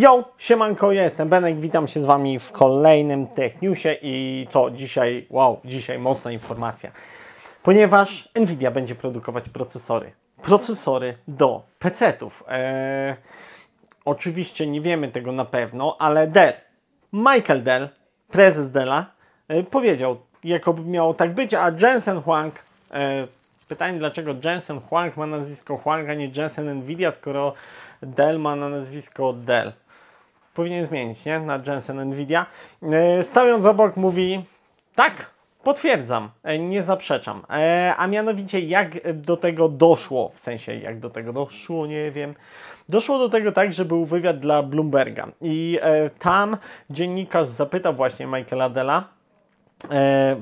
Jo, siemanko, ja jestem Benek, witam się z Wami w kolejnym Tech Newsie i to dzisiaj, wow, dzisiaj mocna informacja, ponieważ Nvidia będzie produkować procesory, procesory do pc Eee, oczywiście nie wiemy tego na pewno, ale Dell, Michael Dell, prezes Della, e, powiedział, jakoby miało tak być, a Jensen Huang, e, pytanie dlaczego Jensen Huang ma nazwisko Huang, a nie Jensen Nvidia, skoro Dell ma na nazwisko Dell powinien zmienić, nie? Na Jensen Nvidia. E, stojąc obok mówi, tak, Potwierdzam, e, nie zaprzeczam. E, a mianowicie, jak do tego doszło, w sensie jak do tego doszło, nie wiem. Doszło do tego tak, że był wywiad dla Bloomberga i tam dziennikarz zapytał właśnie Michaela Adela.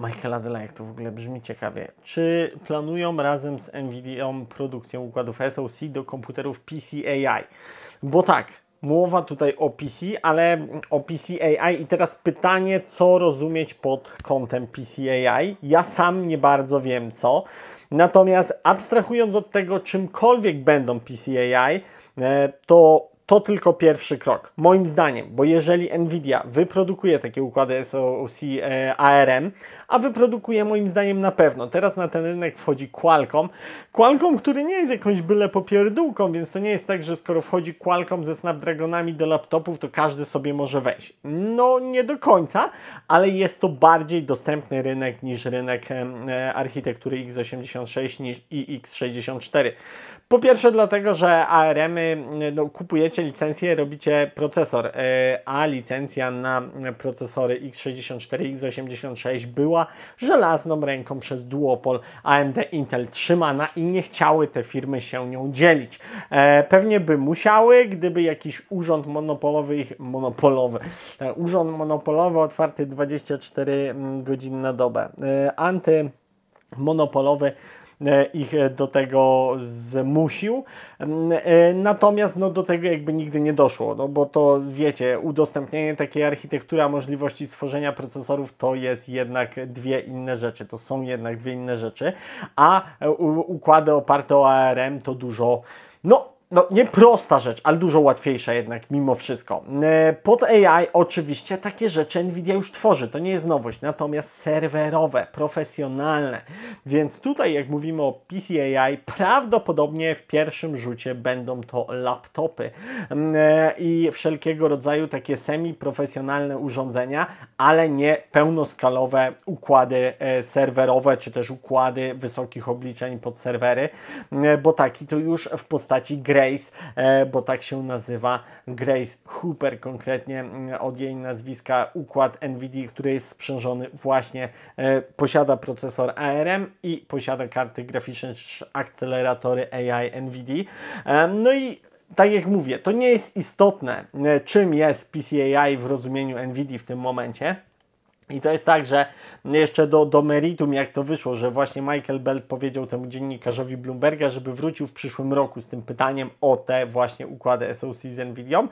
Michaela Adela, jak to w ogóle brzmi ciekawie, czy planują razem z Nvidia produkcję układów SoC do komputerów PCAI? Bo tak, Mowa tutaj o PC, ale o PC AI i teraz pytanie, co rozumieć pod kątem PC AI? Ja sam nie bardzo wiem co. Natomiast abstrahując od tego, czymkolwiek będą PC AI, e, to to tylko pierwszy krok, moim zdaniem, bo jeżeli Nvidia wyprodukuje takie układy SoC e, ARM, a wyprodukuje moim zdaniem na pewno, teraz na ten rynek wchodzi Qualcomm, Qualcomm, który nie jest jakąś byle popierdółką, więc to nie jest tak, że skoro wchodzi Qualcomm ze Snapdragonami do laptopów, to każdy sobie może wejść. No nie do końca, ale jest to bardziej dostępny rynek niż rynek e, architektury x86 niż i x64. Po pierwsze dlatego, że ARMy no, kupujecie macie licencję, robicie procesor, e, a licencja na procesory x64, x86 była żelazną ręką przez duopol AMD Intel trzymana i nie chciały te firmy się nią dzielić. E, pewnie by musiały, gdyby jakiś urząd monopolowy ich monopolowy, e, urząd monopolowy otwarty 24 mm, godziny na dobę, anty E, ich e, do tego zmusił. Mm, e, natomiast no, do tego jakby nigdy nie doszło, no bo to wiecie, udostępnianie takiej architektury, a możliwości stworzenia procesorów to jest jednak dwie inne rzeczy, to są jednak dwie inne rzeczy, a układy oparte o ARM to dużo, no no nie prosta rzecz, ale dużo łatwiejsza jednak mimo wszystko. E, pod AI oczywiście takie rzeczy Nvidia już tworzy, to nie jest nowość, natomiast serwerowe, profesjonalne. Więc tutaj jak mówimy o PC AI, prawdopodobnie w pierwszym rzucie będą to laptopy mm, e, i wszelkiego rodzaju takie semi-profesjonalne urządzenia, ale nie pełnoskalowe układy e, serwerowe, czy też układy wysokich obliczeń pod serwery, mm, bo taki to już w postaci gry Grace, e, bo tak się nazywa Grace Hooper konkretnie mm, od jej nazwiska układ NVIDIA, który jest sprzężony właśnie, e, posiada procesor ARM i posiada karty graficzne czy akceleratory AI NVIDIA. E, no i tak jak mówię, to nie jest istotne, czym jest PCAI w rozumieniu NVIDIA w tym momencie, i to jest tak, że jeszcze do, do meritum, jak to wyszło, że właśnie Michael Bell powiedział temu dziennikarzowi Bloomberga, żeby wrócił w przyszłym roku z tym pytaniem o te właśnie układy SOC z Nvidią,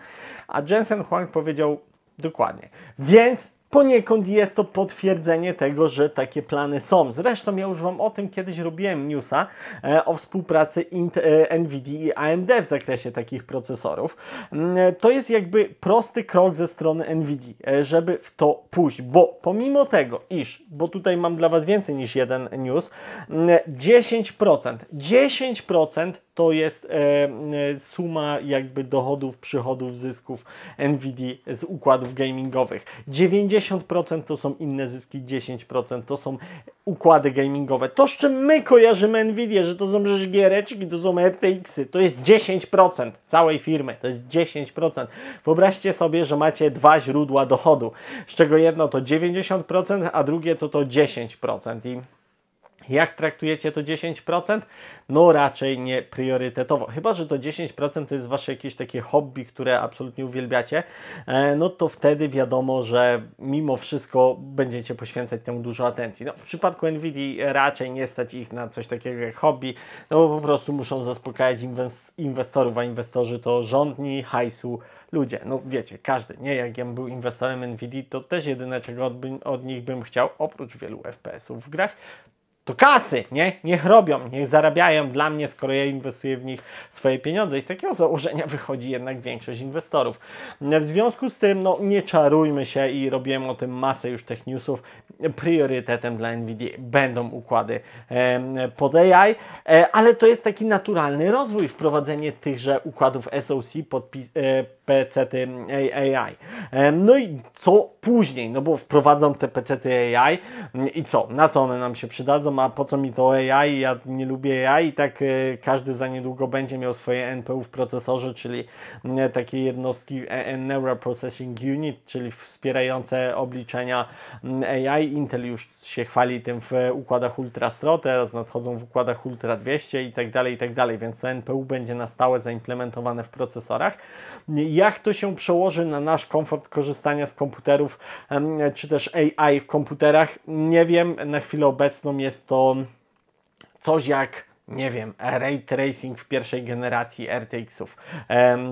a Jensen Huang powiedział dokładnie. Więc Poniekąd jest to potwierdzenie tego, że takie plany są. Zresztą ja już Wam o tym kiedyś robiłem newsa e, o współpracy e, NVIDIA e, i AMD w zakresie takich procesorów. E, to jest jakby prosty krok ze strony NVIDIA, e, żeby w to pójść, bo pomimo tego, iż, bo tutaj mam dla Was więcej niż jeden news, 10%, mm, 10% to jest e, e, suma jakby dochodów, przychodów, zysków NVIDIA z układów gamingowych. 90% to są inne zyski, 10% to są układy gamingowe. To, z czym my kojarzymy NVIDIA, że to są rzeczy giereczki, to są RTX-y, to jest 10% całej firmy, to jest 10%. Wyobraźcie sobie, że macie dwa źródła dochodu, z czego jedno to 90%, a drugie to to 10%. I jak traktujecie to 10%? No raczej nie priorytetowo. Chyba, że to 10% to jest wasze jakieś takie hobby, które absolutnie uwielbiacie, e, no to wtedy wiadomo, że mimo wszystko będziecie poświęcać temu dużo atencji. No, w przypadku Nvidia raczej nie stać ich na coś takiego jak hobby, no bo po prostu muszą zaspokajać inwestorów, a inwestorzy to rządni, hajsu, ludzie. No wiecie, każdy, nie? Jak ja bym był inwestorem Nvidia, to też jedyne czego od, od nich bym chciał, oprócz wielu FPS-ów w grach, to kasy, nie? Niech robią, niech zarabiają dla mnie, skoro ja inwestuję w nich swoje pieniądze. I z takiego założenia wychodzi jednak większość inwestorów. W związku z tym, no nie czarujmy się i robiłem o tym masę już tych newsów. Priorytetem dla NVIDIA będą układy e, pod AI, e, ale to jest taki naturalny rozwój, wprowadzenie tychże układów SoC pod e, PC-ty AI. No i co później? No bo wprowadzą te PC-ty AI i co? Na co one nam się przydadzą? a po co mi to AI, ja nie lubię AI, tak e, każdy za niedługo będzie miał swoje NPU w procesorze, czyli mm, takie jednostki e Neural Processing Unit, czyli wspierające obliczenia mm, AI. Intel już się chwali tym w układach Ultra 100, teraz nadchodzą w układach Ultra 200 i tak dalej, i tak dalej, więc to NPU będzie na stałe zaimplementowane w procesorach. Jak to się przełoży na nasz komfort korzystania z komputerów, czy też AI w komputerach? Nie wiem, na chwilę obecną jest to coś jak nie wiem, ray tracing w pierwszej generacji RTX-ów,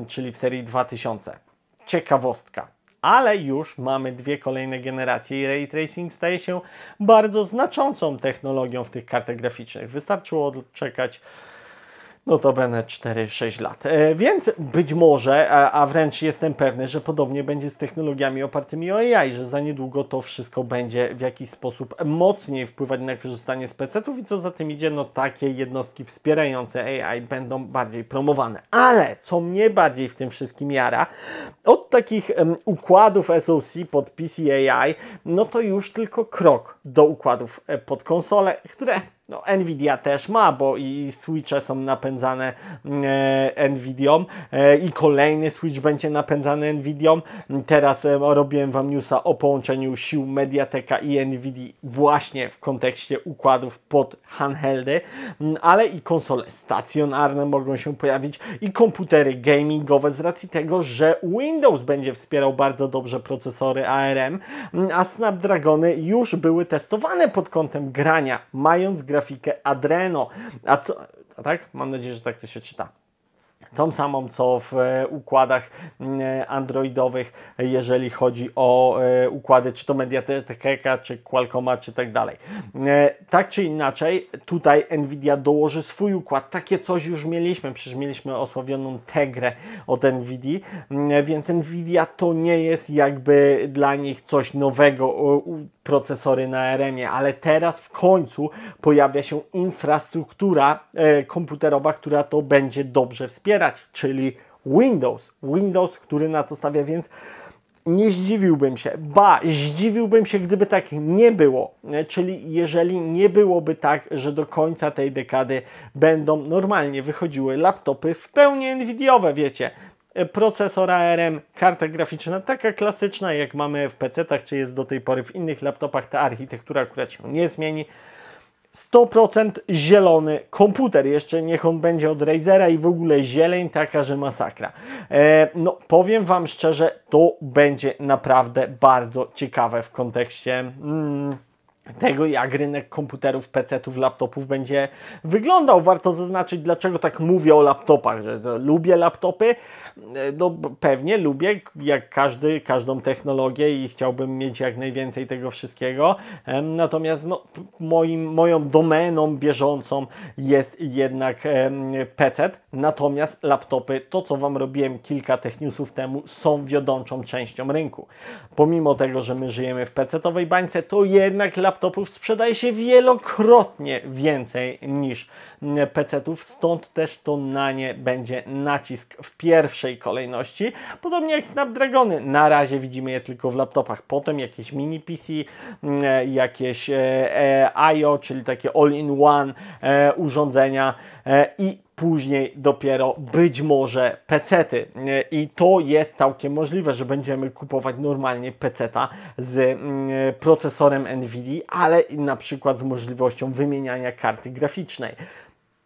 czyli w serii 2000. Ciekawostka. Ale już mamy dwie kolejne generacje i ray tracing staje się bardzo znaczącą technologią w tych kartach graficznych. Wystarczyło czekać no to będę 4-6 lat. E, więc być może, a wręcz jestem pewny, że podobnie będzie z technologiami opartymi o AI, że za niedługo to wszystko będzie w jakiś sposób mocniej wpływać na korzystanie z PC-ów i co za tym idzie, no takie jednostki wspierające AI będą bardziej promowane. Ale co mnie bardziej w tym wszystkim jara, od takich um, układów SoC pod PCAI, no to już tylko krok do układów e, pod konsole, które no, Nvidia też ma, bo i switche są napędzane e, Nvidią e, i kolejny switch będzie napędzany Nvidią. Teraz e, robiłem Wam newsa o połączeniu sił Mediateka i Nvidii właśnie w kontekście układów pod handheldy, mm, ale i konsole stacjonarne mogą się pojawić i komputery gamingowe z racji tego, że Windows będzie wspierał bardzo dobrze procesory ARM, mm, a Snapdragony już były testowane pod kątem grania, mając grę grafikę Adreno. A co, a tak? Mam nadzieję, że tak to się czyta tą samą co w e, układach mm, e, androidowych, jeżeli chodzi o e, układy, czy to MediaTek, czy Qualcomm, czy tak dalej. Tak czy inaczej, tutaj Nvidia dołoży swój układ. Takie coś już mieliśmy, przecież mieliśmy osławioną Tegrę od Nvidia, mm, więc Nvidia to nie jest jakby dla nich coś nowego, procesory na RM-ie, ale teraz w końcu pojawia się infrastruktura e, komputerowa, która to będzie dobrze wspierać, czyli Windows. Windows, który na to stawia, więc nie zdziwiłbym się. Ba, zdziwiłbym się, gdyby tak nie było. E, czyli jeżeli nie byłoby tak, że do końca tej dekady będą normalnie wychodziły laptopy w pełni Nvidia, wiecie, procesor ARM, karta graficzna, taka klasyczna jak mamy w PC-tach, czy jest do tej pory w innych laptopach, ta architektura akurat się nie zmieni. 100% zielony komputer. Jeszcze niech on będzie od Razera i w ogóle zieleń taka, że masakra. E, no, powiem Wam szczerze, to będzie naprawdę bardzo ciekawe w kontekście... Mm, tego, jak rynek komputerów, PC-ów, laptopów będzie wyglądał. Warto zaznaczyć, dlaczego tak mówię o laptopach, że lubię laptopy. No pewnie lubię, jak każdy, każdą technologię i chciałbym mieć jak najwięcej tego wszystkiego. Natomiast no, moim, moją domeną bieżącą jest jednak PC. Natomiast laptopy, to co Wam robiłem kilka techniusów temu, są wiodącą częścią rynku. Pomimo tego, że my żyjemy w PC-owej bańce, to jednak laptopy laptopów sprzedaje się wielokrotnie więcej niż PC-ów, stąd też to na nie będzie nacisk w pierwszej kolejności. Podobnie jak Snapdragony, na razie widzimy je tylko w laptopach, potem jakieś mini PC, jakieś e, e, IO, czyli takie all-in-one e, urządzenia i później dopiero być może pecety. I to jest całkiem możliwe, że będziemy kupować normalnie peceta z mm, procesorem NVIDIA, ale na przykład z możliwością wymieniania karty graficznej.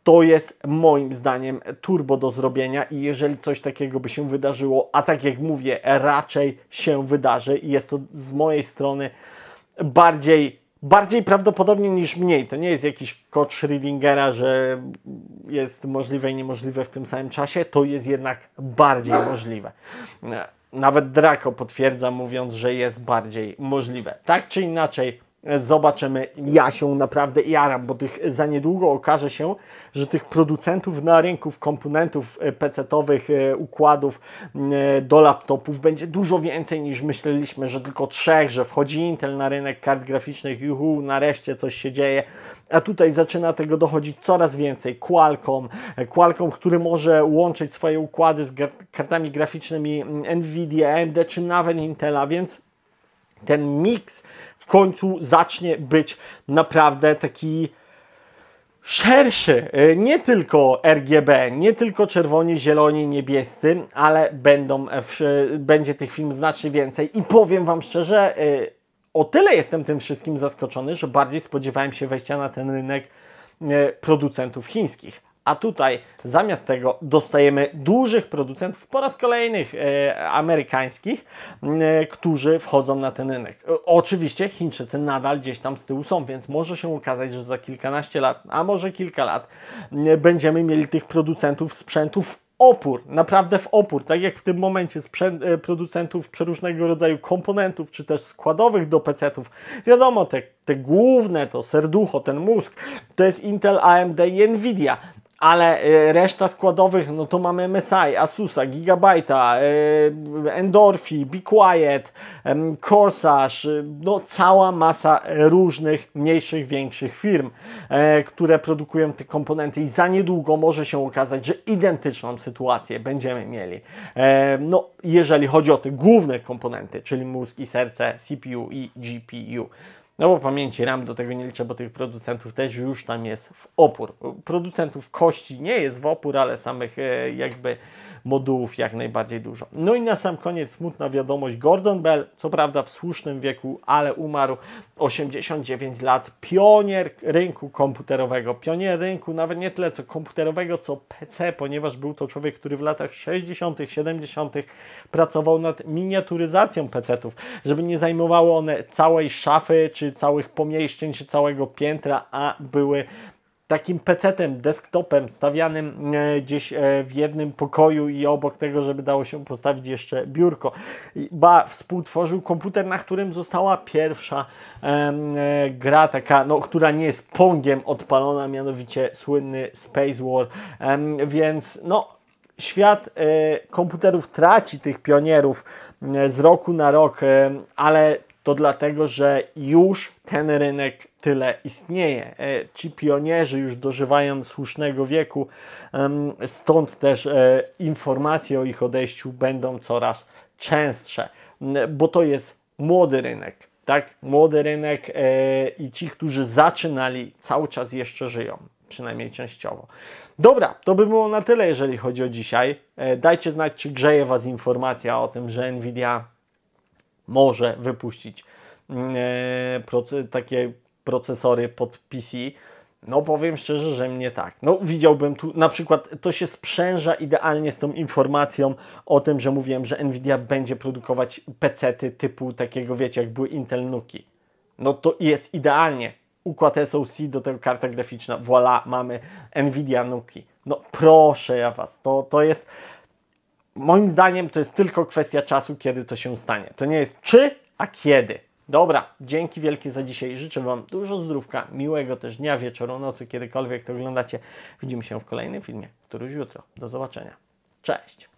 To jest moim zdaniem turbo do zrobienia i jeżeli coś takiego by się wydarzyło, a tak jak mówię, raczej się wydarzy i jest to z mojej strony bardziej bardziej prawdopodobnie niż mniej. To nie jest jakiś kod Schrödingera, że jest możliwe i niemożliwe w tym samym czasie. To jest jednak bardziej możliwe. Nawet Draco potwierdza, mówiąc, że jest bardziej możliwe. Tak czy inaczej, zobaczymy. Ja się naprawdę jaram, bo tych za niedługo okaże się, że tych producentów na rynku komponentów e, PC-owych, e, układów e, do laptopów będzie dużo więcej niż myśleliśmy, że tylko trzech, że wchodzi Intel na rynek kart graficznych, juhu, nareszcie coś się dzieje. A tutaj zaczyna tego dochodzić coraz więcej. Qualcomm, Qualcomm, który może łączyć swoje układy z kartami graficznymi NVIDIA, AMD czy nawet Intela, więc ten miks w końcu zacznie być naprawdę taki szerszy, e, nie tylko RGB, nie tylko czerwoni, zieloni, niebiescy, ale będą, e, e, będzie tych filmów znacznie więcej i powiem Wam szczerze, o tyle jestem tym wszystkim zaskoczony, że bardziej spodziewałem się wejścia na ten rynek producentów chińskich. A tutaj zamiast tego dostajemy dużych producentów po raz kolejnych e, amerykańskich, e, którzy wchodzą na ten rynek. E, oczywiście Chińczycy nadal gdzieś tam z tyłu są, więc może się okazać, że za kilkanaście lat, a może kilka lat, będziemy mieli tych producentów sprzętów opór, naprawdę w opór, tak jak w tym momencie sprzęt, e, producentów przeróżnego rodzaju komponentów, czy też składowych do PC-ów. Wiadomo, te, te główne, to serducho, ten mózg, to jest Intel, AMD i Nvidia ale y, reszta składowych, no to mamy MSI, Asusa, Gigabyte'a, y, Endorfi, Be Quiet, Corsage, y, no cała masa różnych mniejszych, większych firm, e, które produkują te komponenty i za niedługo może się okazać, że identyczną sytuację będziemy mieli. E, no, jeżeli chodzi o te główne komponenty, czyli mózg i serce, CPU i GPU. No bo pamięci RAM do tego nie liczę, bo tych producentów też już tam jest w opór. Producentów kości nie jest w opór, ale samych e, jakby modułów jak najbardziej dużo. No i na sam koniec smutna wiadomość. Gordon Bell, co prawda w słusznym wieku, ale umarł 89 lat. Pionier rynku komputerowego. Pionier rynku nawet nie tyle co komputerowego, co PC, ponieważ był to człowiek, który w latach 60., 70. pracował nad miniaturyzacją PC-ów, żeby nie zajmowały one całej szafy, czy całych pomieszczeń, czy całego piętra, a były takim pecetem, desktopem stawianym e, gdzieś e, w jednym pokoju i obok tego, żeby dało się postawić jeszcze biurko. Ba, współtworzył komputer, na którym została pierwsza em, e, gra taka, no, która nie jest pongiem odpalona, mianowicie słynny Space War, em, więc no, świat komputerów traci tych pionierów z roku na rok, ale to dlatego, że już ten rynek tyle istnieje. E, ci pionierzy już dożywają słusznego wieku, stąd też e, informacje o ich odejściu będą coraz częstsze, bo to jest młody rynek. Tak, młody rynek e, i ci, którzy zaczynali, cały czas jeszcze żyją, przynajmniej częściowo. Dobra, to by było na tyle, jeżeli chodzi o dzisiaj. Dajcie znać, czy grzeje Was informacja o tym, że Nvidia może wypuścić mm, e, takie procesory pod PC. No powiem szczerze, że mnie tak. No widziałbym tu na przykład, to się sprzęża idealnie z tą informacją o tym, że mówiłem, że Nvidia będzie produkować pecety typu takiego, wiecie, jak były Intel Nuki. No to jest idealnie. Układ SoC do tego karta graficzna. voilà, mamy Nvidia Nuki. No proszę ja Was, to, to jest moim zdaniem to jest tylko kwestia czasu, kiedy to się stanie. To nie jest czy, a kiedy. Dobra, dzięki wielkie za dzisiaj. Życzę Wam dużo zdrówka, miłego też dnia, wieczoru, nocy, kiedykolwiek to oglądacie. Widzimy się w kolejnym filmie, który już jutro. Do zobaczenia. Cześć!